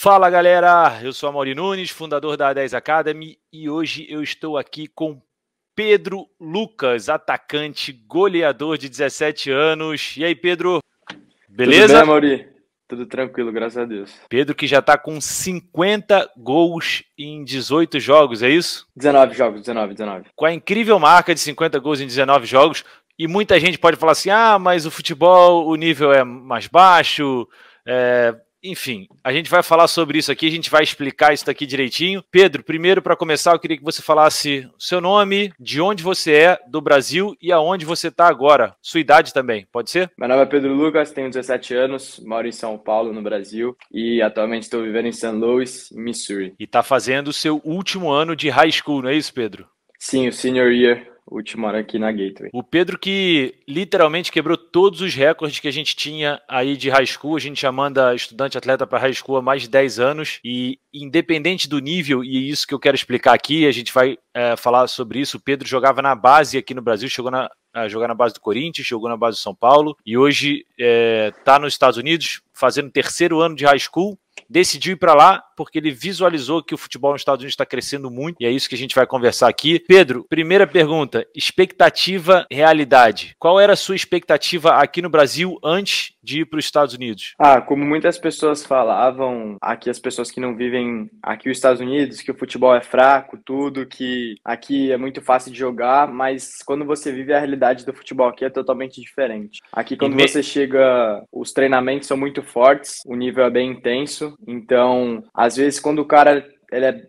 Fala galera, eu sou Mauri Nunes, fundador da A10 Academy e hoje eu estou aqui com Pedro Lucas, atacante, goleador de 17 anos. E aí, Pedro? Beleza? Tudo bem, Tudo tranquilo, graças a Deus. Pedro que já está com 50 gols em 18 jogos, é isso? 19 jogos, 19, 19. Com a incrível marca de 50 gols em 19 jogos, e muita gente pode falar assim: ah, mas o futebol, o nível é mais baixo, é, enfim, a gente vai falar sobre isso aqui, a gente vai explicar isso daqui direitinho. Pedro, primeiro para começar, eu queria que você falasse seu nome, de onde você é, do Brasil e aonde você está agora, sua idade também, pode ser? Meu nome é Pedro Lucas, tenho 17 anos, moro em São Paulo, no Brasil, e atualmente estou vivendo em St. Louis, Missouri. E está fazendo o seu último ano de high school, não é isso, Pedro? Sim, o senior year última hora aqui na Gateway. O Pedro que literalmente quebrou todos os recordes que a gente tinha aí de high school. A gente já manda estudante atleta para high school há mais de 10 anos e independente do nível, e é isso que eu quero explicar aqui, a gente vai é, falar sobre isso. O Pedro jogava na base aqui no Brasil, chegou na, a jogar na base do Corinthians, jogou na base do São Paulo e hoje está é, tá nos Estados Unidos, fazendo terceiro ano de high school, decidiu ir para lá porque ele visualizou que o futebol nos Estados Unidos está crescendo muito e é isso que a gente vai conversar aqui. Pedro, primeira pergunta: expectativa, realidade. Qual era a sua expectativa aqui no Brasil antes de ir para os Estados Unidos? Ah, como muitas pessoas falavam, aqui as pessoas que não vivem aqui os Estados Unidos, que o futebol é fraco, tudo, que aqui é muito fácil de jogar, mas quando você vive a realidade do futebol aqui é totalmente diferente. Aqui quando me... você chega, os treinamentos são muito fortes, o nível é bem intenso. Então, às vezes, quando o cara ele é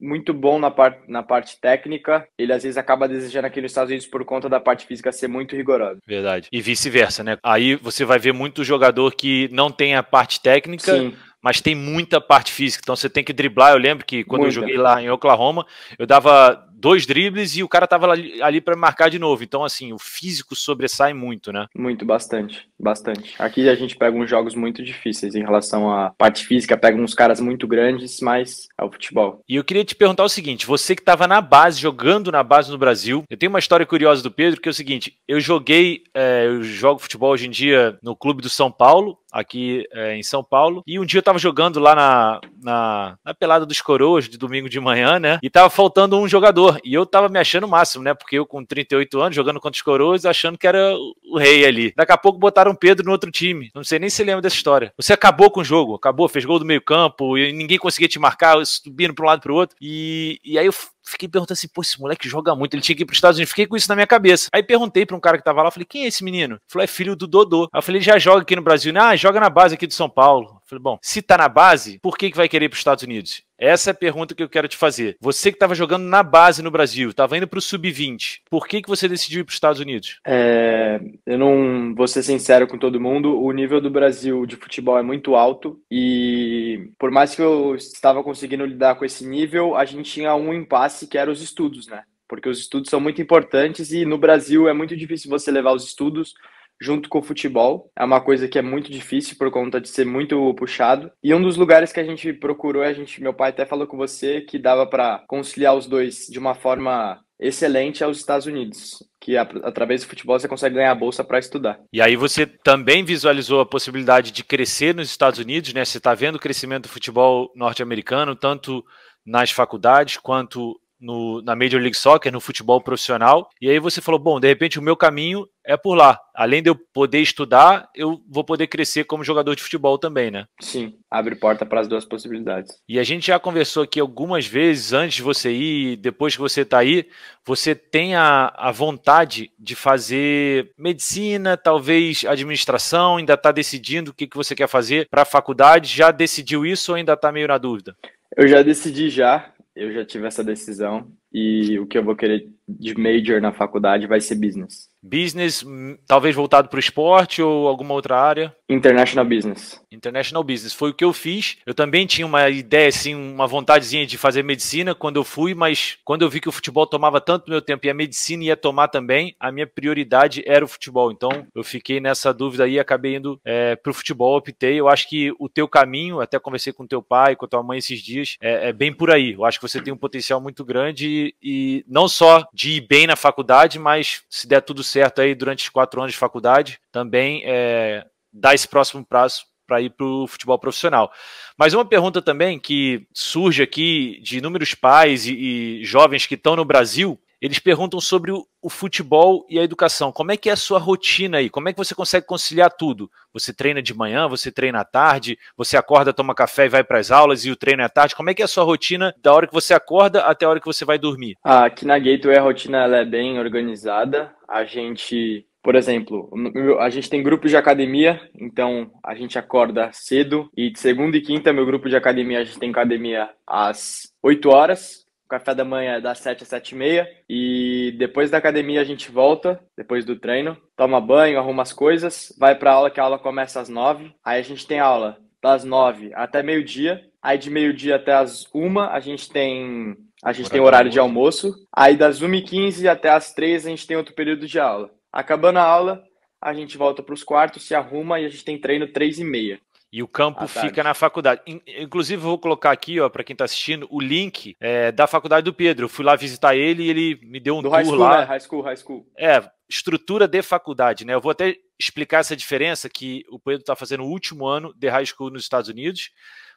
muito bom na, par na parte técnica, ele às vezes acaba desejando aqui nos Estados Unidos por conta da parte física ser muito rigorosa. Verdade. E vice-versa, né? Aí você vai ver muito jogador que não tem a parte técnica. Sim mas tem muita parte física. Então você tem que driblar. Eu lembro que quando eu joguei lá em Oklahoma, eu dava dois dribles e o cara tava ali, ali para marcar de novo. Então, assim, o físico sobressai muito, né? Muito, bastante, bastante. Aqui a gente pega uns jogos muito difíceis em relação à parte física, pega uns caras muito grandes, mas é o futebol. E eu queria te perguntar o seguinte: você que estava na base, jogando na base no Brasil, eu tenho uma história curiosa do Pedro, que é o seguinte: eu joguei, é, eu jogo futebol hoje em dia no Clube do São Paulo, aqui é, em São Paulo. E um dia eu tava jogando lá na, na, na pelada dos coroas de domingo de manhã, né? E tava faltando um jogador e eu tava me achando o máximo, né? Porque eu, com 38 anos, jogando contra os coroas, achando que era o rei ali. Daqui a pouco botaram Pedro no outro time. Não sei nem se lembra dessa história. Você acabou com o jogo, acabou, fez gol do meio-campo, e ninguém conseguia te marcar, subindo para um lado para o outro. E, e aí eu fiquei perguntando assim, pô, esse moleque joga muito, ele tinha que ir pros Estados Unidos. Fiquei com isso na minha cabeça. Aí perguntei pra um cara que tava lá, falei, quem é esse menino? Ele falou, é filho do Dodô. Aí eu falei, já joga aqui no Brasil? Né? ah, joga na base aqui do São Paulo. Eu falei, bom, se tá na base, por que, que vai querer ir pros Estados Unidos? Essa é a pergunta que eu quero te fazer. Você que estava jogando na base no Brasil, estava indo para o sub-20, por que, que você decidiu ir para os Estados Unidos? É, eu não vou ser sincero com todo mundo. O nível do Brasil de futebol é muito alto e por mais que eu estava conseguindo lidar com esse nível, a gente tinha um impasse sequer os estudos, né? Porque os estudos são muito importantes e no Brasil é muito difícil você levar os estudos junto com o futebol. É uma coisa que é muito difícil por conta de ser muito puxado. E um dos lugares que a gente procurou, a gente, meu pai até falou com você que dava para conciliar os dois de uma forma excelente aos é Estados Unidos, que através do futebol você consegue ganhar a bolsa para estudar. E aí você também visualizou a possibilidade de crescer nos Estados Unidos, né? Você está vendo o crescimento do futebol norte-americano, tanto nas faculdades quanto no, na Major League Soccer, no futebol profissional. E aí você falou, bom, de repente o meu caminho é por lá. Além de eu poder estudar, eu vou poder crescer como jogador de futebol também, né? Sim, abre porta para as duas possibilidades. E a gente já conversou aqui algumas vezes antes de você ir, depois que você está aí, você tem a, a vontade de fazer medicina, talvez administração, ainda está decidindo o que, que você quer fazer para a faculdade? Já decidiu isso ou ainda está meio na dúvida? Eu já decidi já, eu já tive essa decisão e o que eu vou querer de major na faculdade vai ser business. Business, hum, talvez voltado para o esporte ou alguma outra área? International Business. International Business. Foi o que eu fiz. Eu também tinha uma ideia, assim, uma vontadezinha de fazer medicina quando eu fui, mas quando eu vi que o futebol tomava tanto meu tempo e a medicina ia tomar também, a minha prioridade era o futebol. Então eu fiquei nessa dúvida aí, acabei indo é, para o futebol, optei. Eu acho que o teu caminho, até conversei com teu pai, com tua mãe esses dias, é, é bem por aí. Eu acho que você tem um potencial muito grande e, e não só de ir bem na faculdade, mas se der tudo certo certo aí durante os quatro anos de faculdade, também é, esse próximo prazo para ir para o futebol profissional. Mas uma pergunta também que surge aqui de inúmeros pais e, e jovens que estão no Brasil eles perguntam sobre o, o, futebol e a educação. Como é que é a sua rotina aí? Como é que você consegue conciliar tudo? Você treina de manhã, você treina à tarde, você acorda, toma café e vai para as aulas e o treino é à tarde. Como é que é a sua rotina da hora que você acorda até a hora que você vai dormir? Ah, aqui na Gateway a rotina é bem organizada. A gente por exemplo, a gente tem grupo de academia, então a gente acorda cedo. E de segunda e quinta, meu grupo de academia, a gente tem academia às 8 horas café da manhã é das 7 às 7 e meia. E depois da academia a gente volta, depois do treino, toma banho, arruma as coisas, vai para aula, que a aula começa às 9. Aí a gente tem aula das 9 até meio-dia. Aí de meio-dia até as 1 a gente tem a gente horário tem horário de almoço. almoço. Aí das 1h15 até as 3 a gente tem outro período de aula. Acabando a aula, a gente volta para os quartos, se arruma e a gente tem treino 3 e meia. E o campo fica na faculdade. Inclusive, vou colocar aqui, ó, para quem está assistindo, o link é, da faculdade do Pedro. Eu fui lá visitar ele e ele me deu um do tour high school, lá. Né? High school, high school. É, estrutura de faculdade, né? Eu vou até explicar essa diferença que o Pedro está fazendo o último ano de high school nos Estados Unidos,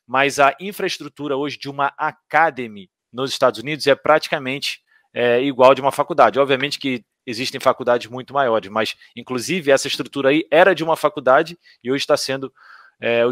mas a infraestrutura hoje de uma academy nos Estados Unidos é praticamente é, igual de uma faculdade. Obviamente que existem faculdades muito maiores, mas inclusive essa estrutura aí era de uma faculdade e hoje está sendo é,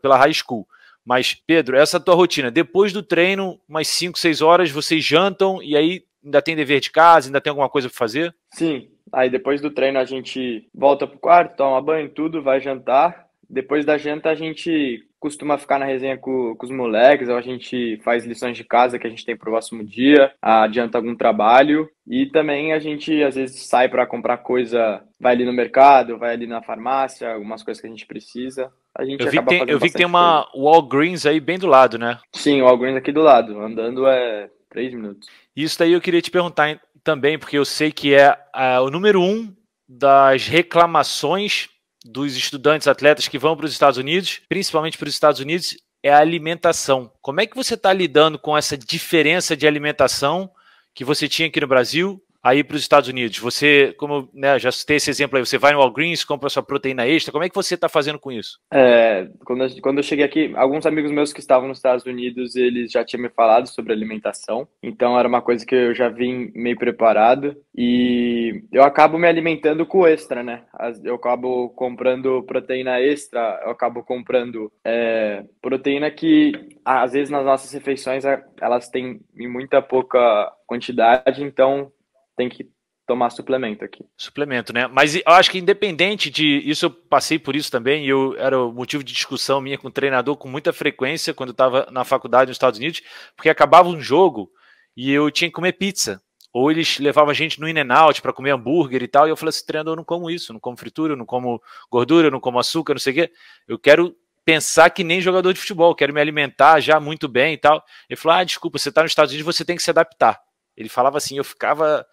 pela High School. Mas, Pedro, essa é tua rotina, depois do treino, umas 5, 6 horas, vocês jantam e aí ainda tem dever de casa, ainda tem alguma coisa para fazer? Sim, aí depois do treino a gente volta pro quarto, toma banho, tudo, vai jantar. Depois da janta a gente costuma ficar na resenha com, com os moleques, ou a gente faz lições de casa que a gente tem pro próximo dia, adianta algum trabalho. E também a gente às vezes sai para comprar coisa, vai ali no mercado, vai ali na farmácia, algumas coisas que a gente precisa a gente eu vi acaba que tem, Eu vi que tem uma coisa. Walgreens aí bem do lado, né? Sim, Walgreens aqui do lado. Andando é três minutos. Isso daí eu queria te perguntar também, porque eu sei que é, é o número um das reclamações dos estudantes atletas que vão para os Estados Unidos, principalmente para os Estados Unidos, é a alimentação. Como é que você está lidando com essa diferença de alimentação que você tinha aqui no Brasil aí para os Estados Unidos? Você, como né, já citei esse exemplo aí, você vai no Walgreens, compra sua proteína extra, como é que você está fazendo com isso? É, quando, eu, quando eu cheguei aqui, alguns amigos meus que estavam nos Estados Unidos, eles já tinham me falado sobre alimentação, então era uma coisa que eu já vim meio preparado e eu acabo me alimentando com extra, né? Eu acabo comprando proteína extra, eu acabo comprando é, proteína que às vezes nas nossas refeições elas têm muita pouca quantidade, então tem que tomar suplemento aqui. Suplemento, né? Mas eu acho que independente de isso, eu passei por isso também, e eu era o motivo de discussão minha com o treinador com muita frequência quando eu estava na faculdade nos Estados Unidos, porque acabava um jogo e eu tinha que comer pizza. Ou eles levavam a gente no In-N-Out para comer hambúrguer e tal, e eu falei assim, treinador, eu não como isso, não como fritura, não como gordura, não como açúcar, não sei o quê. Eu quero pensar que nem jogador de futebol, quero me alimentar já muito bem e tal. Ele falou, ah, desculpa, você está nos Estados Unidos, você tem que se adaptar. Ele falava assim, eu ficava.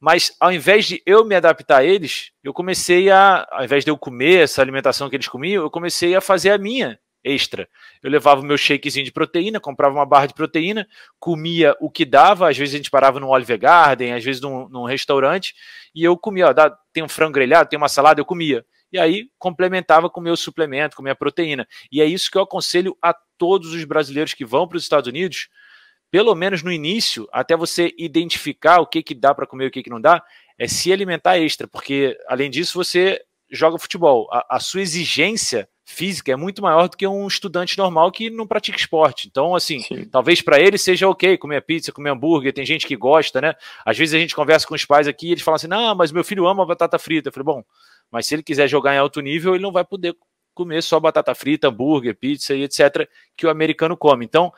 Mas ao invés de eu me adaptar a eles, eu comecei a. Ao invés de eu comer essa alimentação que eles comiam, eu comecei a fazer a minha extra. Eu levava o meu shakezinho de proteína, comprava uma barra de proteína, comia o que dava, às vezes a gente parava num Olive Garden, às vezes num, num restaurante, e eu comia, ó, dá, tem um frango grelhado, tem uma salada, eu comia. E aí complementava com o meu suplemento, com minha proteína. E é isso que eu aconselho a todos os brasileiros que vão para os Estados Unidos pelo menos no início, até você identificar o que, que dá para comer e o que, que não dá, é se alimentar extra, porque além disso você joga futebol. A, a, sua exigência física é muito maior do que um estudante normal que não pratica esporte. Então, assim, Sim. talvez para ele seja ok comer pizza, comer hambúrguer, tem gente que gosta, né? Às vezes a gente conversa com os pais aqui e eles falam assim: não, mas meu filho ama batata frita. Eu falei, bom, mas se ele quiser jogar em alto nível, ele não vai poder comer só batata frita, hambúrguer, pizza e etc., que o americano come. Então,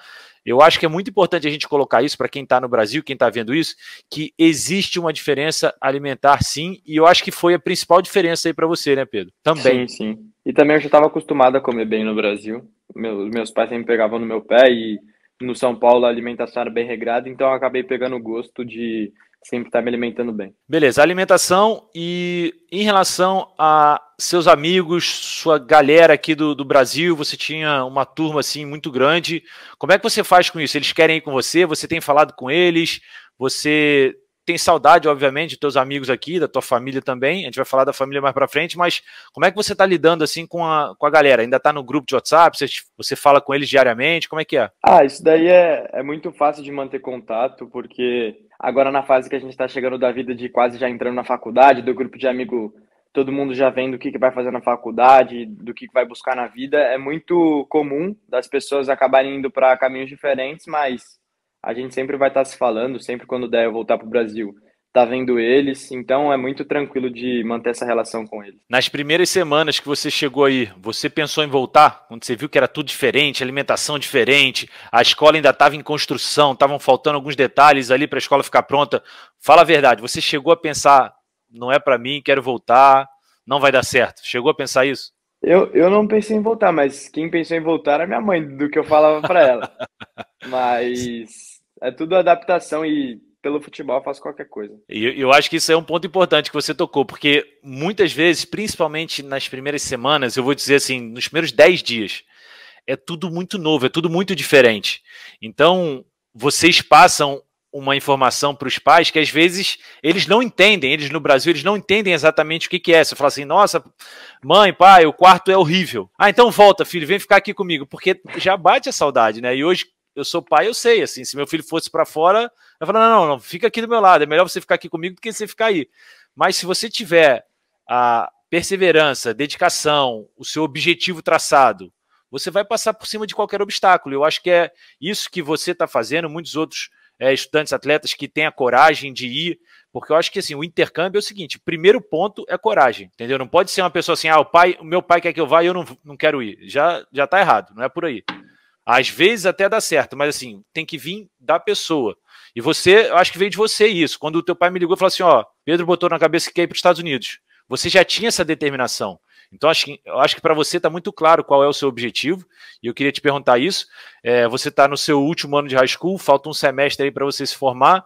eu acho que é muito importante a gente colocar isso para quem está no Brasil, quem está vendo isso, que existe uma diferença alimentar, sim, e eu acho que foi a principal diferença aí para você, né, Pedro? Também. Sim, sim. E também eu já estava acostumado a comer bem no Brasil. Meus meus pais sempre pegavam no meu pé e no São Paulo a alimentação era bem regrada, então eu acabei pegando o gosto de sempre estar tá me alimentando bem. Beleza, alimentação e em relação a seus amigos, sua galera aqui do, do Brasil, você tinha uma turma assim muito grande. Como é que você faz com isso? Eles querem ir com você? Você tem falado com eles? Você tem saudade, obviamente, de teus amigos aqui, da tua família também. A gente vai falar da família mais para frente, mas como é que você está lidando assim com a, com a galera? Ainda está no grupo de WhatsApp? Você, você fala com eles diariamente? Como é que é? Ah, isso daí é, é muito fácil de manter contato, porque agora na fase que a gente está chegando da vida de quase já entrando na faculdade, do grupo de amigo todo mundo já vendo o que, que vai fazer na faculdade, do que, que vai buscar na vida. É muito comum das pessoas acabarem indo para caminhos diferentes, mas a gente sempre vai estar tá se falando, sempre quando der eu voltar para o Brasil, tá vendo eles, então é muito tranquilo de manter essa relação com eles. Nas primeiras semanas que você chegou aí, você pensou em voltar? Quando você viu que era tudo diferente, alimentação diferente, a escola ainda estava em construção, estavam faltando alguns detalhes ali para a escola ficar pronta. Fala a verdade, você chegou a pensar, não é para mim, quero voltar, não vai dar certo. Chegou a pensar isso? Eu, eu não pensei em voltar, mas quem pensou em voltar era minha mãe, do que eu falava para ela. mas é tudo adaptação e pelo futebol eu faço qualquer coisa. E eu, eu acho que isso é um ponto importante que você tocou, porque muitas vezes, principalmente nas primeiras semanas, eu vou dizer assim, nos primeiros 10 dias, é tudo muito novo, é tudo muito diferente. Então, vocês passam uma informação para os pais que às vezes eles não entendem, eles no Brasil eles não entendem exatamente o que, que é. Você fala assim, nossa, mãe, pai, o quarto é horrível. Ah, então volta, filho, vem ficar aqui comigo, porque já bate a saudade, né? E hoje eu sou pai, eu sei, assim, se meu filho fosse para fora, eu falo, não, não, não, fica aqui do meu lado, é melhor você ficar aqui comigo do que você ficar aí. Mas se você tiver a perseverança, dedicação, o seu objetivo traçado, você vai passar por cima de qualquer obstáculo. Eu acho que é isso que você está fazendo, muitos outros é, estudantes, atletas que têm a coragem de ir, porque eu acho que assim, o intercâmbio é o seguinte: primeiro ponto é coragem, entendeu? Não pode ser uma pessoa assim, ah, o pai, o meu pai quer que eu vá e eu não, não quero ir. Já, já tá errado, não é por aí. Às vezes até dá certo, mas assim, tem que vir da pessoa. E você, eu acho que veio de você isso. Quando o teu pai me ligou e falou assim: ó, Pedro botou na cabeça que quer ir para os Estados Unidos. Você já tinha essa determinação. Então, acho que, eu acho que para você está muito claro qual é o seu objetivo, e eu queria te perguntar isso. É, você está no seu último ano de high school, falta um semestre aí para você se formar.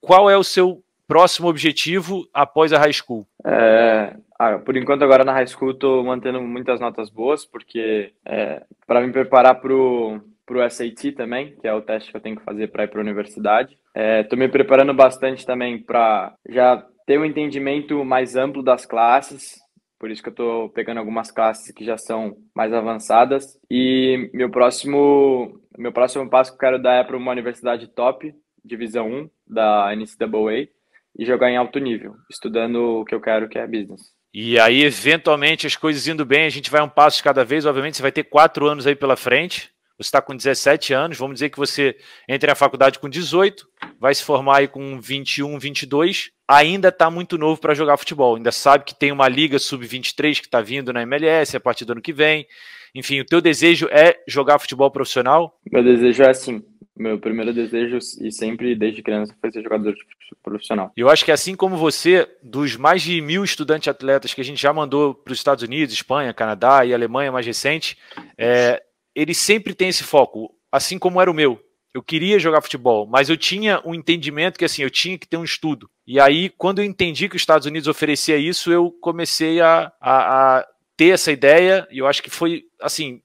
Qual é o seu próximo objetivo após a high school? É, ah, por enquanto, agora na high school, estou mantendo muitas notas boas, porque é, para me preparar para o para o SAT também, que é o teste que eu tenho que fazer para ir para a universidade. Estou é, me preparando bastante também para já ter um entendimento mais amplo das classes, por isso que eu estou pegando algumas classes que já são mais avançadas. E meu próximo, meu próximo passo que eu quero dar é para uma universidade top, divisão 1 da NCAA, e jogar em alto nível, estudando o que eu quero, que é business. E aí, eventualmente, as coisas indo bem, a gente vai um passo cada vez. Obviamente, você vai ter quatro anos aí pela frente. Você está com 17 anos, vamos dizer que você entre na faculdade com 18, vai se formar aí com 21, 22 ainda está muito novo para jogar futebol. Ainda sabe que tem uma liga sub-23 que está vindo na MLS a partir do ano que vem. Enfim, o teu desejo é jogar futebol profissional? Meu desejo é sim. Meu primeiro desejo e sempre desde criança foi ser jogador profissional. Eu acho que assim como você, dos mais de mil estudantes atletas que a gente já mandou para os Estados Unidos, Espanha, Canadá e Alemanha mais recente, é, ele sempre tem esse foco, assim como era o meu. Eu queria jogar futebol, mas eu tinha um entendimento que assim, eu tinha que ter um estudo. E aí, quando eu entendi que os Estados Unidos oferecia isso, eu comecei a, a, a ter essa ideia, e eu acho que foi assim,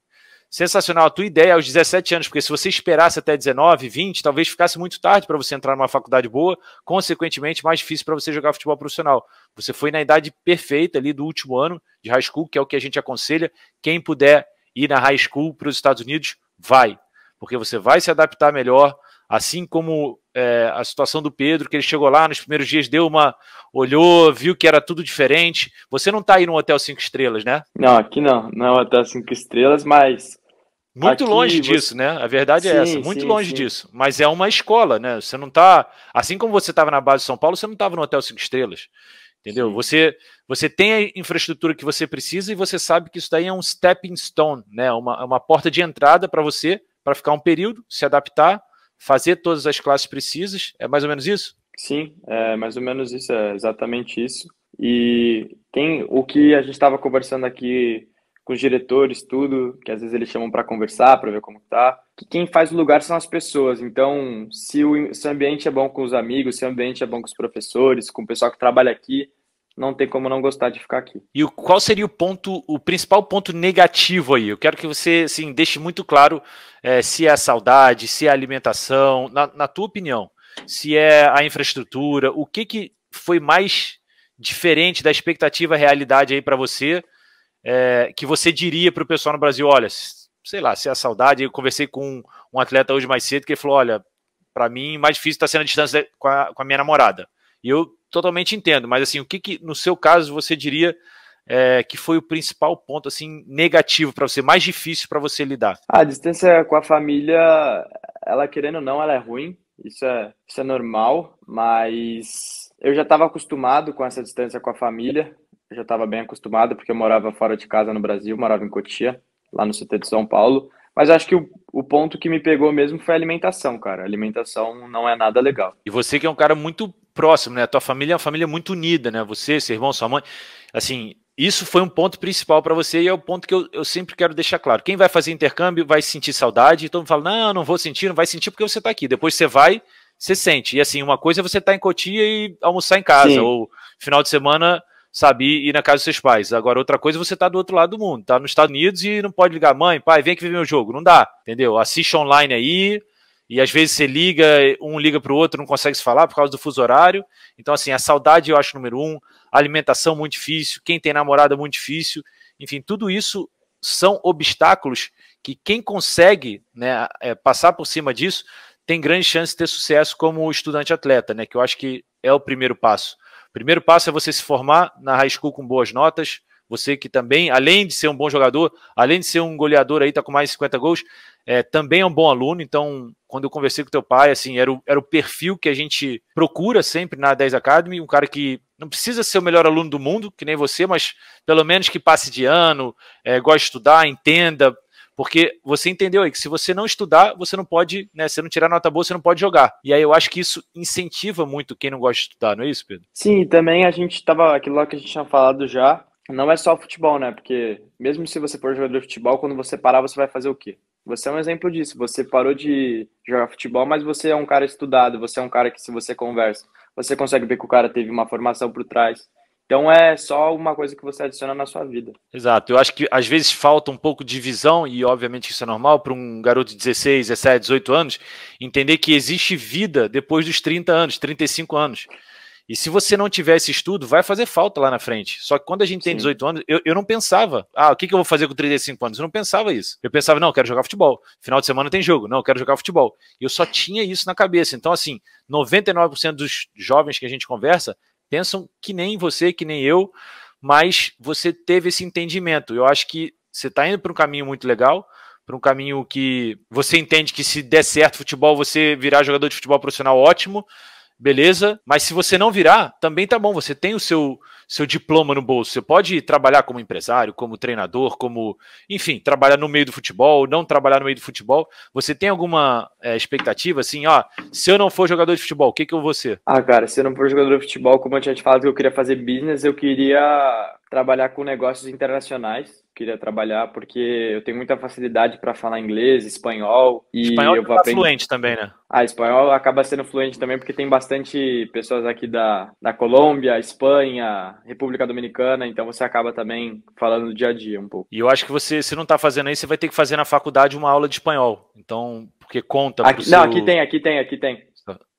sensacional a tua ideia aos 17 anos, porque se você esperasse até 19, 20, talvez ficasse muito tarde para você entrar numa faculdade boa, consequentemente mais difícil para você jogar futebol profissional. Você foi na idade perfeita ali do último ano de high school, que é o que a gente aconselha. Quem puder ir na high school para os Estados Unidos, vai porque você vai se adaptar melhor, assim como é, a situação do Pedro, que ele chegou lá nos primeiros dias, deu uma. olhou, viu que era tudo diferente. Você não está aí num hotel cinco estrelas, né? Não, aqui não, não é hotel cinco estrelas, mas. Muito longe você... disso, né? A verdade é sim, é essa, muito sim, longe sim. disso. Mas é uma escola, né? Você não está Assim como você estava na base de São Paulo, você não estava no hotel cinco estrelas. Entendeu? Você você tem a infraestrutura que você precisa e você sabe que isso daí é um stepping stone, né? Uma, é uma porta de entrada para você para ficar um período, se adaptar, fazer todas as classes precisas. É mais ou menos isso? Sim, é mais ou menos isso, é exatamente isso. E tem o que a gente estava conversando aqui com os diretores, tudo, que às vezes eles chamam para conversar, para ver como tá. Que quem faz o lugar são as pessoas. Então, se o, se o ambiente é bom com os amigos, se o ambiente é bom com os professores, com o pessoal que trabalha aqui, não tem como não gostar de ficar aqui. E o, qual seria o ponto, o principal ponto negativo aí? Eu quero que você assim, deixe muito claro é, se é a saudade, se é a alimentação, na, na tua opinião, se é a infraestrutura, o que, que foi mais diferente da expectativa realidade aí para você, é, que você diria para o pessoal no Brasil, olha, sei lá, se é a saudade, eu conversei com um atleta hoje mais cedo que ele falou, olha, para mim mais difícil está sendo a distância com a, com a minha namorada. E eu totalmente entendo, mas assim, o que, que no seu caso você diria é, que foi o principal ponto assim negativo para você, mais difícil para você lidar? Ah, a distância com a família, ela querendo ou não, ela é ruim. Isso é, isso é normal, mas eu já estava acostumado com essa distância com a família. Eu já estava bem acostumado porque eu morava fora de casa no Brasil, morava em Cotia, lá no CT de São Paulo. Mas acho que o, o ponto que me pegou mesmo foi a alimentação, cara. A alimentação não é nada legal. E você que é um cara muito próximo, né? A tua família é uma família muito unida, né? Você, seu irmão, sua mãe. Assim, isso foi um ponto principal para você e é o ponto que eu, eu, sempre quero deixar claro. Quem vai fazer intercâmbio vai sentir saudade, todo mundo fala, não, não vou sentir, não vai sentir porque você está aqui. Depois você vai, você sente. E assim, uma coisa é você estar tá em Cotia e almoçar em casa, Sim. ou final de semana, sabe, ir na casa dos seus pais. Agora, outra coisa é você tá do outro lado do mundo, tá nos Estados Unidos e não pode ligar, mãe, pai, vem aqui ver meu jogo. Não dá, entendeu? Assiste online aí, e às vezes você liga, um liga para o outro, não consegue se falar por causa do fuso horário. Então, assim, a saudade eu acho número um, a alimentação muito difícil, quem tem namorada muito difícil, enfim, tudo isso são obstáculos que quem consegue né, é, passar por cima disso tem grande chance de ter sucesso como estudante atleta, né? Que eu acho que é o primeiro passo. O primeiro passo é você se formar na high school com boas notas. Você que também, além de ser um bom jogador, além de ser um goleador aí, tá com mais de 50 gols, é, também é um bom aluno, então quando eu conversei com teu pai, assim, era o, era o perfil que a gente procura sempre na 10 Academy, um cara que não precisa ser o melhor aluno do mundo, que nem você, mas pelo menos que passe de ano, é, goste de estudar, entenda, porque você entendeu aí que se você não estudar, você não pode, né? Se não tirar nota boa, você não pode jogar. E aí eu acho que isso incentiva muito quem não gosta de estudar, não é isso, Pedro? Sim, também a gente estava aquilo lá que a gente tinha falado já, não é só futebol, né? Porque mesmo se você for jogador de futebol, quando você parar, você vai fazer o quê? Você é um exemplo disso. Você parou de jogar futebol, mas você é um cara estudado, você é um cara que, se você conversa, você consegue ver que o cara teve uma formação por trás. Então é só uma coisa que você adiciona na sua vida. Exato. Eu acho que às vezes falta um pouco de visão, e obviamente isso é normal para um garoto de 16, 17, 18 anos, entender que existe vida depois dos 30 anos, 35 anos. E se você não tiver esse estudo, vai fazer falta lá na frente. Só que quando a gente tem Sim. 18 anos, eu, eu não pensava, ah, o que, que eu vou fazer com 35 anos? Eu não pensava isso. Eu pensava, não, eu quero jogar futebol. Final de semana tem jogo, não, eu quero jogar futebol. E eu só tinha isso na cabeça. Então, assim, 99% dos jovens que a gente conversa pensam que nem você, que nem eu, mas você teve esse entendimento. Eu acho que você está indo para um caminho muito legal para um caminho que você entende que se der certo futebol, você virar jogador de futebol profissional ótimo, beleza, mas se você não virar, também tá bom, você tem o seu seu diploma no bolso, você pode trabalhar como empresário, como treinador, como, enfim, trabalhar no meio do futebol, não trabalhar no meio do futebol, você tem alguma é, expectativa, assim, ó, ah, se eu não for jogador de futebol, o que que eu vou ser? Ah, cara, se eu não for jogador de futebol, como eu tinha te falado que eu queria fazer business, eu queria trabalhar com negócios internacionais. Queria trabalhar porque eu tenho muita facilidade para falar inglês, espanhol e espanhol eu vou tá aprender... fluente também, né? Ah, espanhol acaba sendo fluente também porque tem bastante pessoas aqui da, da Colômbia, Espanha, República Dominicana, então você acaba também falando do dia a dia um pouco. E eu acho que você, se não está fazendo aí, você vai ter que fazer na faculdade uma aula de espanhol. Então, porque conta aqui, Não, aqui tem, aqui tem, aqui tem.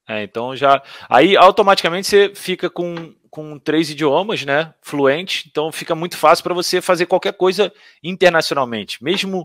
É, então já aí automaticamente você fica com com três idiomas, né? Fluente, então fica muito fácil para você fazer qualquer coisa internacionalmente, mesmo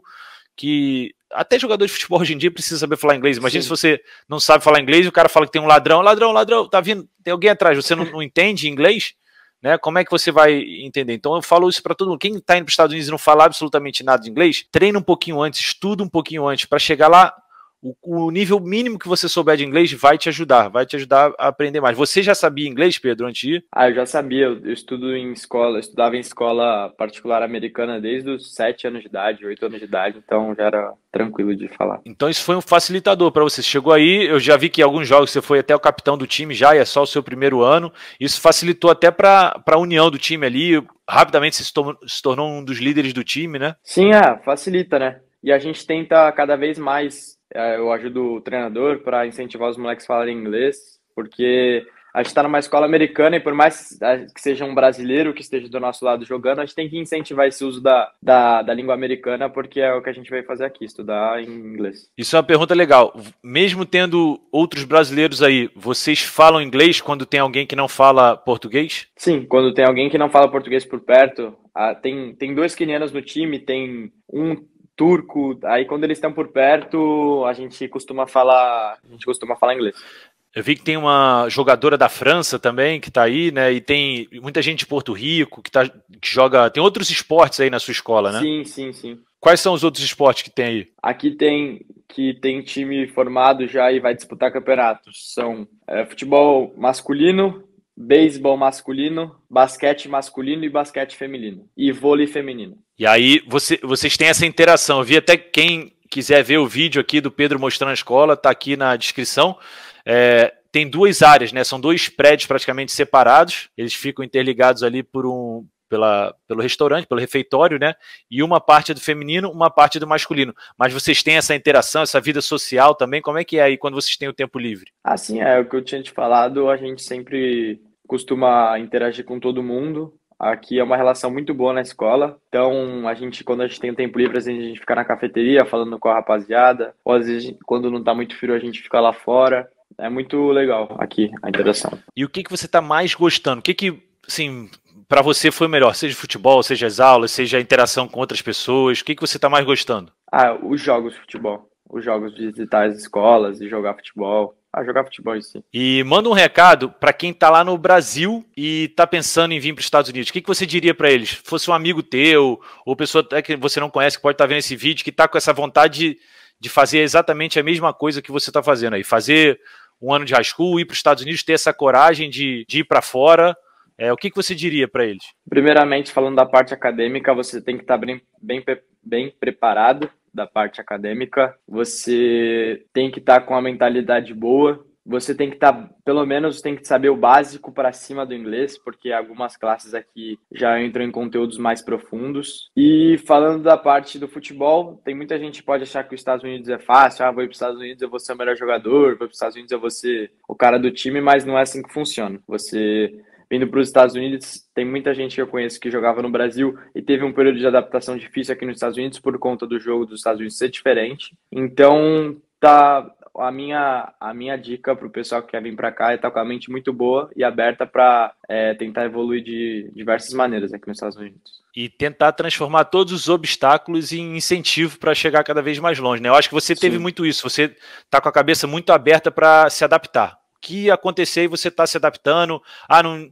que até jogador de futebol hoje em dia precisa saber falar inglês. Imagina Sim. se você não sabe falar inglês, o cara fala que tem um ladrão, ladrão, ladrão, tá vindo, tem alguém atrás, você não, não entende inglês, né? Como é que você vai entender? Então eu falo isso para todo mundo. Quem está indo para os Estados Unidos e não fala absolutamente nada de inglês, treina um pouquinho antes, estuda um pouquinho antes para chegar lá o, o, nível mínimo que você souber de inglês vai te ajudar, vai te ajudar a aprender mais. Você já sabia inglês, Pedro, antes de ir? Ah, eu já sabia. Eu estudo em escola, eu estudava em escola particular americana desde os 7 anos de idade, 8 anos de idade, então já era tranquilo de falar. Então isso foi um facilitador para você. Chegou aí, eu já vi que em alguns jogos você foi até o capitão do time já, e é só o seu primeiro ano. Isso facilitou até para a união do time ali. Rapidamente você se, tornou, se tornou um dos líderes do time, né? Sim, ah, facilita, né? E a gente tenta cada vez mais é, eu ajudo o treinador para incentivar os moleques a falarem inglês, porque a gente está numa escola americana e por mais que seja um brasileiro que esteja do nosso lado jogando, a gente tem que incentivar esse uso da, da, da língua americana, porque é o que a gente vai fazer aqui, estudar em inglês. Isso é uma pergunta legal. Mesmo tendo outros brasileiros aí, vocês falam inglês quando tem alguém que não fala português? Sim, quando tem alguém que não fala português por perto. Ah, tem, tem dois quenianos no time, tem um turco. Aí quando eles estão por perto, a gente costuma falar, a gente costuma falar inglês. Eu vi que tem uma jogadora da França também que está aí, né? E tem muita gente de Porto Rico que, tá, que joga. Tem outros esportes aí na sua escola, né? Sim, sim, sim. Quais são os outros esportes que tem aí? Aqui tem que tem time formado já e vai disputar campeonatos. São é, futebol masculino, beisebol masculino, basquete masculino e basquete feminino. E vôlei feminino. E aí você, vocês têm essa interação. Eu vi até quem quiser ver o vídeo aqui do Pedro mostrando a escola, tá aqui na descrição. É, tem duas áreas, né? São dois prédios praticamente separados. Eles ficam interligados ali por um, pela, pelo restaurante, pelo refeitório, né? E uma parte é do feminino, uma parte é do masculino. Mas vocês têm essa interação, essa vida social também? Como é que é aí quando vocês têm o tempo livre? Assim, é o que eu tinha te falado, a gente sempre costuma interagir com todo mundo. Aqui é uma relação muito boa na escola. Então, a gente, quando a gente tem o tempo livre, a gente fica na cafeteria falando com a rapaziada. Ou às vezes, quando não tá muito frio, a gente fica lá fora. É muito legal aqui a interação. E o que, que você tá mais gostando? O que que, assim, para você foi melhor? Seja futebol, seja as aulas, seja a interação com outras pessoas. O que, que você tá mais gostando? Ah, os jogos de futebol. Os jogos de visitar as escolas e jogar futebol a ah, jogar futebol em si. E manda um recado para quem está lá no Brasil e está pensando em vir para os Estados Unidos. O que, que você diria para eles? Fosse um amigo teu ou pessoa que você não conhece que pode estar tá vendo esse vídeo que está com essa vontade de, fazer exatamente a mesma coisa que você está fazendo aí, fazer um ano de high school, ir para os Estados Unidos, ter essa coragem de, de ir para fora. É, o que, que você diria para eles? Primeiramente, falando da parte acadêmica, você tem que estar tá bem, bem, bem preparado da parte acadêmica, você tem que estar tá com a mentalidade boa, você tem que estar, tá, pelo menos tem que saber o básico para cima do inglês, porque algumas classes aqui já entram em conteúdos mais profundos. E falando da parte do futebol, tem muita gente que pode achar que os Estados Unidos é fácil, ah, vou ir para os Estados Unidos, eu vou ser o melhor jogador, vou para os Estados Unidos, eu vou ser o cara do time, mas não é assim que funciona. Você vindo para os Estados Unidos, tem muita gente que eu conheço que jogava no Brasil e teve um período de adaptação difícil aqui nos Estados Unidos por conta do jogo dos Estados Unidos ser diferente. Então, tá a minha, a minha dica para o pessoal que quer vir para cá é estar tá com a mente muito boa e aberta para é, tentar evoluir de diversas maneiras aqui nos Estados Unidos. E tentar transformar todos os obstáculos em incentivo para chegar cada vez mais longe. Né? Eu acho que você teve Sim. muito isso. Você está com a cabeça muito aberta para se adaptar que acontecer e você está se adaptando. Ah, no,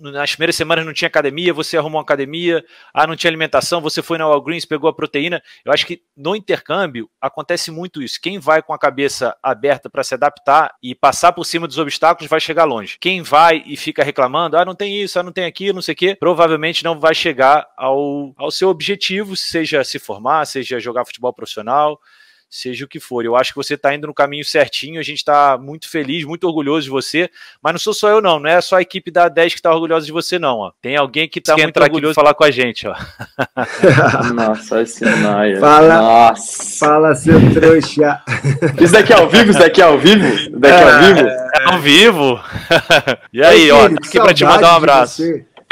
nas primeiras semanas não tinha academia, você arrumou uma academia. Ah, não tinha alimentação, você foi na Walgreens, pegou a proteína. Eu acho que no intercâmbio acontece muito isso. Quem vai com a cabeça aberta para se adaptar e passar por cima dos obstáculos vai chegar longe. Quem vai e fica reclamando, ah, não tem isso, ah, não tem aquilo, não sei o quê, provavelmente não vai chegar ao, ao seu objetivo, seja se formar, seja jogar futebol profissional seja o que for. Eu acho que você está indo no caminho certinho, a gente está muito feliz, muito orgulhoso de você, mas não sou só eu não, não é só a equipe da 10 que está orgulhosa de você não, ó. tem alguém que está muito orgulhoso de falar com a gente. Ó. Nossa, esse Naia. Fala, Nossa. fala seu trouxa. Isso daqui é ao vivo? Isso daqui é ao vivo? Daqui é, ao vivo? É, é ao vivo. E aí, Ei, ó, tá aqui para te mandar um abraço.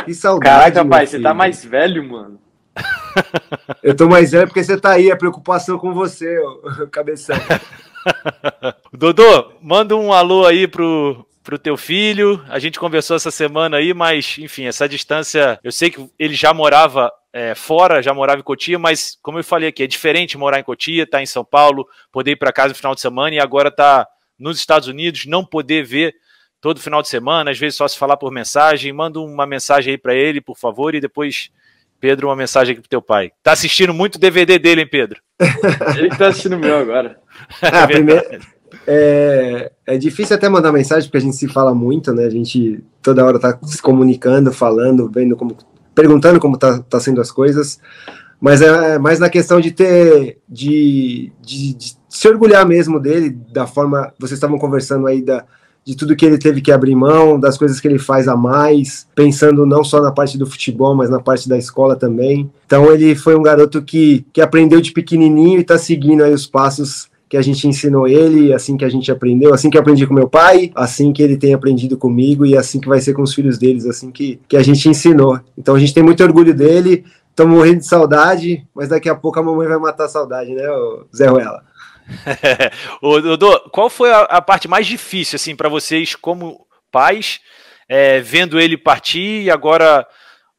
Que saudade. Caraca, pai, você tá mais velho, mano. Eu tô mais velho porque você tá aí, a preocupação com você, cabeção. Dodô, manda um alô aí pro, pro teu filho. A gente conversou essa semana aí, mas, enfim, essa distância. Eu sei que ele já morava é, fora, já morava em Cotia, mas, como eu falei aqui, é diferente morar em Cotia, tá em São Paulo, poder ir para casa no final de semana e agora tá nos Estados Unidos, não poder ver todo final de semana, às vezes só se falar por mensagem. Manda uma mensagem aí para ele, por favor, e depois Pedro, uma mensagem aqui pro teu pai. Tá assistindo muito DVD dele, hein, Pedro? Ele tá assistindo o meu agora. É, ah, primeiro, é, é, difícil até mandar mensagem, porque a gente se fala muito, né? A gente toda hora tá se comunicando, falando, vendo como. perguntando como tá, tá sendo as coisas. Mas é, é mais na questão de ter. de, de, de se orgulhar mesmo dele, da forma. Vocês estavam conversando aí da de tudo que ele teve que abrir mão, das coisas que ele faz a mais, pensando não só na parte do futebol, mas na parte da escola também. Então ele foi um garoto que, que aprendeu de pequenininho e está seguindo aí os passos que a gente ensinou ele, assim que a gente aprendeu, assim que eu aprendi com meu pai, assim que ele tem aprendido comigo e assim que vai ser com os filhos deles, assim que, que a gente ensinou. Então a gente tem muito orgulho dele, estamos morrendo de saudade, mas daqui a pouco a mamãe vai matar a saudade, né, Zé Ruela? Dodô, qual foi a, a, parte mais difícil, assim, para vocês como pais, é, vendo ele partir e agora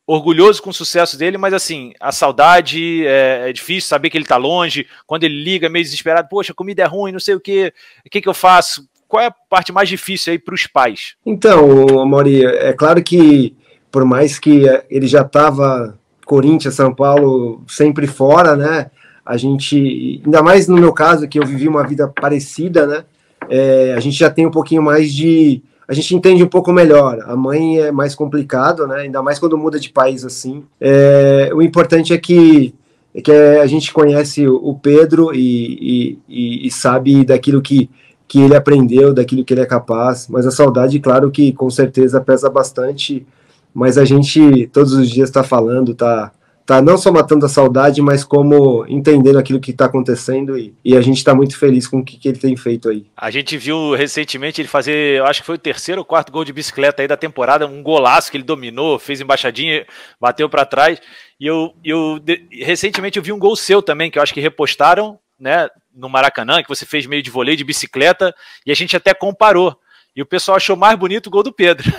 orgulhoso com o sucesso dele, mas assim, a saudade é, é difícil, saber que ele está longe, quando ele liga meio desesperado, poxa, a comida é ruim, não sei o que, o que que eu faço? Qual é a parte mais difícil aí para os pais? Então, Amori, é claro que por mais que é, ele já estava Corinthians, São Paulo, sempre fora, né? a gente, ainda mais no meu caso, que eu vivi uma vida parecida, né? É, a gente já tem um pouquinho mais de. A gente entende um pouco melhor. A mãe é mais complicado, né? Ainda mais quando muda de país assim. É, o importante é que, é que a gente conhece o Pedro e, e, e sabe daquilo que, que ele aprendeu, daquilo que ele é capaz. Mas a saudade, claro que com certeza pesa bastante. Mas a gente todos os dias está falando, está tá não só matando a saudade, mas como entendendo aquilo que está acontecendo e, e, a gente está muito feliz com o que, que, ele tem feito aí. A gente viu recentemente ele fazer, acho que foi o terceiro ou quarto gol de bicicleta aí da temporada, um golaço que ele dominou, fez embaixadinha, bateu para trás. E eu, eu de, recentemente eu vi um gol seu também, que eu acho que repostaram, né, no Maracanã, que você fez meio de voleio de bicicleta, e a gente até comparou. E o pessoal achou mais bonito o gol do Pedro.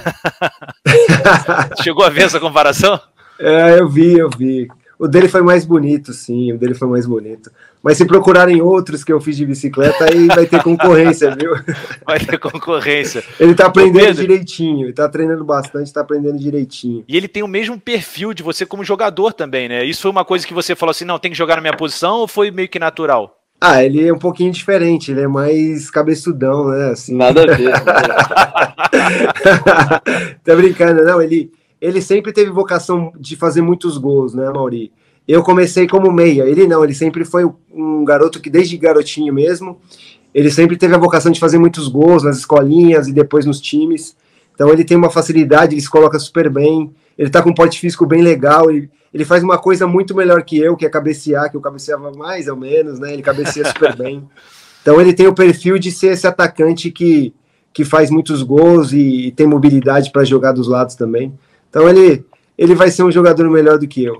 Chegou a ver essa comparação? É, eu vi, eu vi. O dele foi mais bonito, sim, o dele foi mais bonito. Mas se procurarem outros que eu fiz de bicicleta, aí vai ter concorrência, viu? Vai ter concorrência. ele tá aprendendo direitinho, ele tá treinando bastante, tá aprendendo direitinho. E ele tem o mesmo perfil de você como jogador também, né? Isso foi uma coisa que você falou assim, não, tem que jogar na minha posição ou foi meio que natural? Ah, ele é um pouquinho diferente, ele é mais cabeçudão, né? Assim. Nada a ver. tá brincando, não, ele ele sempre teve vocação de fazer muitos gols, né, Mauri? Eu comecei como meia, ele não, ele sempre foi um garoto que desde garotinho mesmo, ele sempre teve a vocação de fazer muitos gols nas escolinhas e depois nos times. Então ele tem uma facilidade, ele se coloca super bem, ele tá com um porte físico bem legal, ele, ele faz uma coisa muito melhor que eu, que é cabecear, que eu cabeceava mais ou menos, né? Ele cabeceia super bem. Então ele tem o perfil de ser esse atacante que, que faz muitos gols e, e tem mobilidade para jogar dos lados também. Então ele, ele vai ser um jogador melhor do que eu.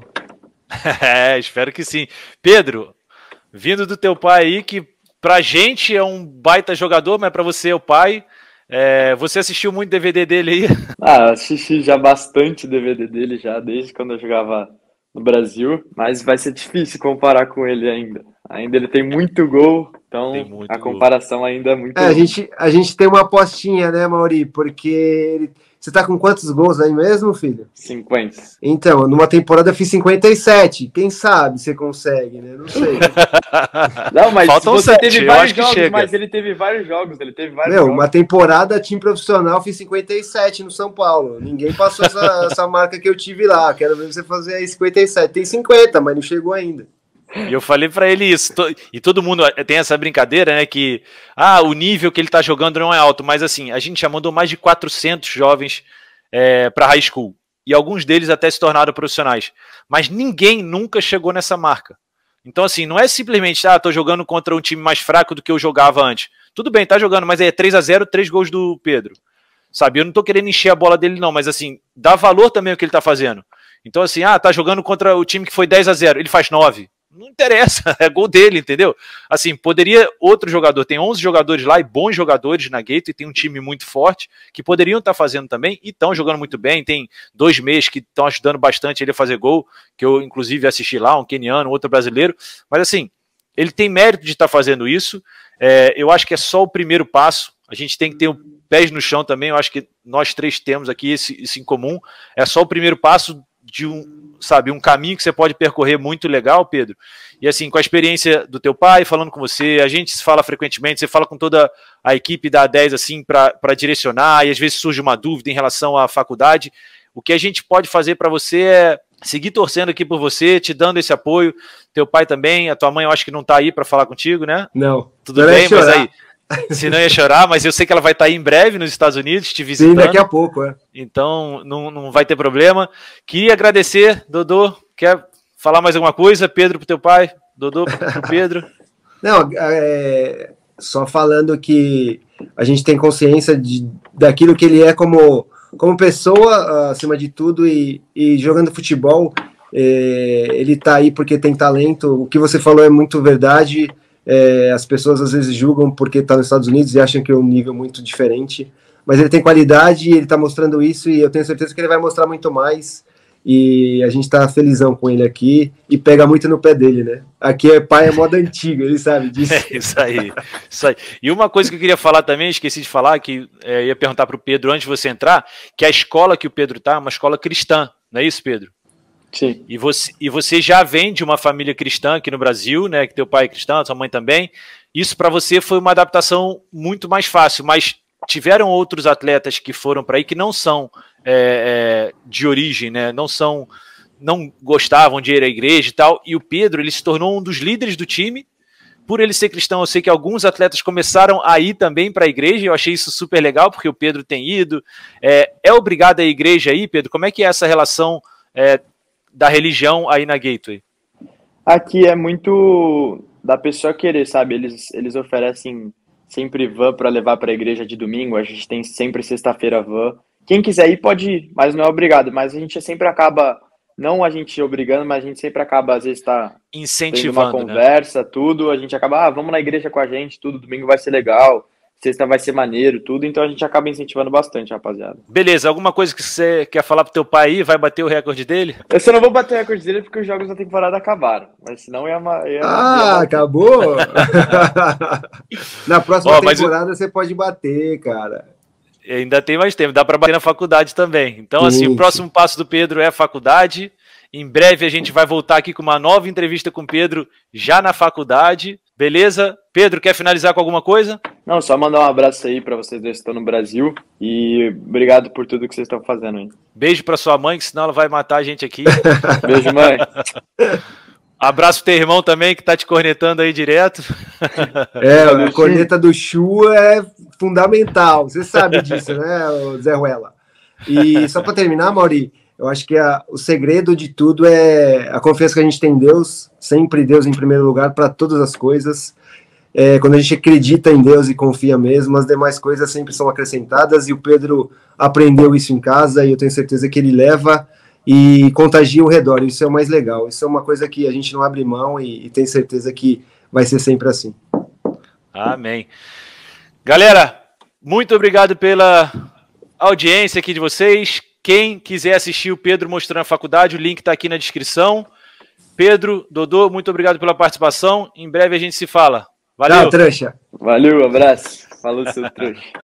É, espero que sim. Pedro, vindo do teu pai aí, que pra gente é um baita jogador, mas pra você é o pai. É, você assistiu muito DVD dele aí? Ah, assisti já bastante DVD dele já, desde quando eu jogava no Brasil, mas vai ser difícil comparar com ele ainda. Ainda ele tem muito gol, então, a comparação ainda é muito. É, a, gente, a gente tem uma apostinha, né, Mauri? Porque você tá com quantos gols aí mesmo, filho? 50. Então, numa temporada eu fiz 57. Quem sabe você consegue, né? Não sei. Não, mas Faltam você sete. teve vários jogos, mas ele teve vários jogos, ele teve vários jogos. uma temporada time profissional fiz 57 no São Paulo. Ninguém passou essa, essa marca que eu tive lá. Quero ver você fazer aí 57. Tem 50, mas não chegou ainda. E eu falei para ele isso. E todo mundo eh, tem essa brincadeira, né? Que, ah, o nível que ele tá jogando não é alto. Mas, assim, a gente já mandou mais de 400 jovens é, eh, para high school. E alguns deles até se tornaram profissionais. Mas ninguém nunca chegou nessa marca. Então, assim, não é simplesmente, ah, tô jogando contra um time mais fraco do que eu jogava antes. Tudo bem, tá jogando, mas é 3 a 0 três gols do Pedro. Sabe, eu não tô querendo encher a bola dele, não, mas assim, dá valor também o que ele tá fazendo. Então, assim, ah, tá jogando contra o time que foi 10 a 0 ele faz 9 não interessa, é gol dele, entendeu? Assim, poderia outro jogador, tem 11 jogadores lá e bons jogadores na Gate, e tem um time muito forte, que poderiam estar tá fazendo também, e estão jogando muito bem, tem dois meses que estão ajudando bastante ele a fazer gol, que eu inclusive assisti lá, um keniano, outro brasileiro, mas assim, ele tem mérito de estar tá fazendo isso, é, eu acho que é só o primeiro passo, a gente tem que ter o pés no chão também, eu acho que nós três temos aqui isso em comum, é só o primeiro passo de um, sabe, um caminho que você pode percorrer muito legal, Pedro. E assim, com a experiência do teu pai falando com você, a gente se fala frequentemente, você fala com toda a equipe da 10 assim para direcionar, e às vezes surge uma dúvida em relação à faculdade. O que a gente pode fazer para você é seguir torcendo aqui por você, te dando esse apoio. Teu pai também, a tua mãe eu acho que não está aí para falar contigo, né? Não. Tudo bem, mas aí Se não ia chorar, mas eu sei que ela vai estar em breve nos Estados Unidos, te visitando. Sim, daqui a pouco, é. Então não, não vai ter problema. Queria agradecer, Dodô. Quer falar mais alguma coisa? Pedro pro teu pai, Dodô pro Pedro. não, é, só falando que a gente tem consciência de, daquilo que ele é como, como pessoa, acima de tudo, e, e jogando futebol, é, ele está aí porque tem talento. O que você falou é muito verdade. É, as pessoas às vezes julgam porque está nos Estados Unidos e acham que é um nível muito diferente. Mas ele tem qualidade, ele está mostrando isso e eu tenho certeza que ele vai mostrar muito mais. E a gente está felizão com ele aqui e pega muito no pé dele, né? Aqui é pai é moda antiga, ele sabe disso. É, isso aí, isso aí. E uma coisa que eu queria falar também, esqueci de falar, que é, ia perguntar para o Pedro antes de você entrar, que a escola que o Pedro está é uma escola cristã, não é isso, Pedro? Sim. E você, e você já vem de uma família cristã aqui no Brasil, né? Que teu pai é cristão, sua mãe também. Isso para você foi uma adaptação muito mais fácil, mas tiveram outros atletas que foram para aí que não são é, é, de origem, né? Não são, não gostavam de ir à igreja e tal. E o Pedro ele se tornou um dos líderes do time. Por ele ser cristão, eu sei que alguns atletas começaram a ir também para a igreja. Eu achei isso super legal porque o Pedro tem ido. É, é obrigado a igreja aí, Pedro. Como é que é essa relação? É, da religião aí na Gateway? Aqui é muito da pessoa querer, sabe? Eles, eles oferecem sempre van para levar para a igreja de domingo, a gente tem sempre sexta-feira van. Quem quiser ir pode ir, mas não é obrigado. Mas a gente sempre acaba, não a gente obrigando, mas a gente sempre acaba, às vezes, tá incentivando uma né? conversa, né? tudo. A gente acaba, ah, vamos na igreja com a gente, tudo, domingo vai ser legal sexta vai ser maneiro, tudo, então a gente acaba incentivando bastante, rapaziada. Beleza, alguma coisa que você quer falar pro teu pai aí? Vai bater o recorde dele? Eu só não vou bater o recorde dele porque os jogos da temporada acabaram, mas senão ia... Uma, ia ah, ia acabou? na próxima oh, temporada eu... você pode bater, cara. Ainda tem mais tempo, dá para bater na faculdade também. Então, Isso. assim, o próximo passo do Pedro é a faculdade. Em breve a gente vai voltar aqui com uma nova entrevista com o Pedro já na faculdade. Beleza? Pedro, quer finalizar com alguma coisa? Não, só mandar um abraço aí para vocês dois que estão no Brasil e obrigado por tudo que vocês estão fazendo aí. Beijo para sua mãe, que senão ela vai matar a gente aqui. Beijo, mãe. Abraço pro teu irmão também, que tá te cornetando aí direto. É, a corneta do Chu é fundamental, você sabe disso, né, Zé Ruela? E só para terminar, Mauri, eu acho que a, o segredo de tudo é a confiança que a gente tem em Deus, sempre Deus em primeiro lugar para todas as coisas. É, quando a gente acredita em Deus e confia mesmo, as demais coisas sempre são acrescentadas. E o Pedro aprendeu isso em casa e eu tenho certeza que ele leva e contagia o redor. Isso é o mais legal. Isso é uma coisa que a gente não abre mão e, e tem certeza que vai ser sempre assim. Amém. Galera, muito obrigado pela audiência aqui de vocês. Quem quiser assistir o Pedro mostrando a faculdade, o link está aqui na descrição. Pedro, Dodô, muito obrigado pela participação. Em breve a gente se fala. Valeu. Tchau, trouxa. Valeu, abraço. Falou, seu trouxa.